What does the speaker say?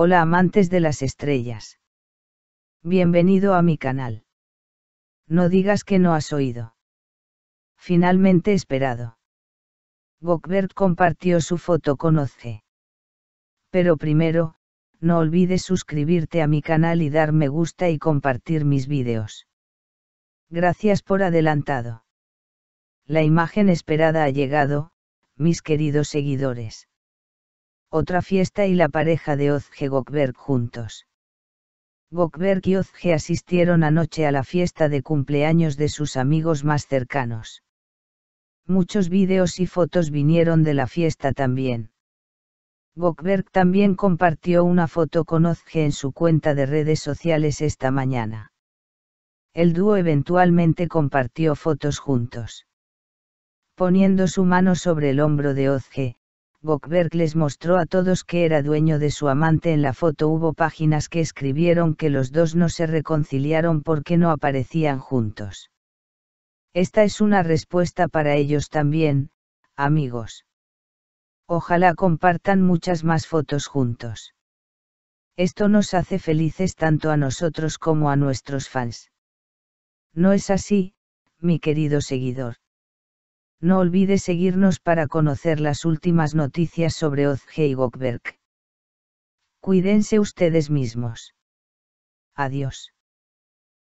Hola amantes de las estrellas. Bienvenido a mi canal. No digas que no has oído. Finalmente esperado. Gokbert compartió su foto con Oce. Pero primero, no olvides suscribirte a mi canal y dar me gusta y compartir mis vídeos. Gracias por adelantado. La imagen esperada ha llegado, mis queridos seguidores otra fiesta y la pareja de Ozge-Gokberg juntos. Gokberg y Ozge asistieron anoche a la fiesta de cumpleaños de sus amigos más cercanos. Muchos vídeos y fotos vinieron de la fiesta también. Gokberg también compartió una foto con Ozge en su cuenta de redes sociales esta mañana. El dúo eventualmente compartió fotos juntos. Poniendo su mano sobre el hombro de Ozge, Bockberg les mostró a todos que era dueño de su amante en la foto. Hubo páginas que escribieron que los dos no se reconciliaron porque no aparecían juntos. Esta es una respuesta para ellos también, amigos. Ojalá compartan muchas más fotos juntos. Esto nos hace felices tanto a nosotros como a nuestros fans. No es así, mi querido seguidor. No olvide seguirnos para conocer las últimas noticias sobre Ozge y Cuídense ustedes mismos. Adiós.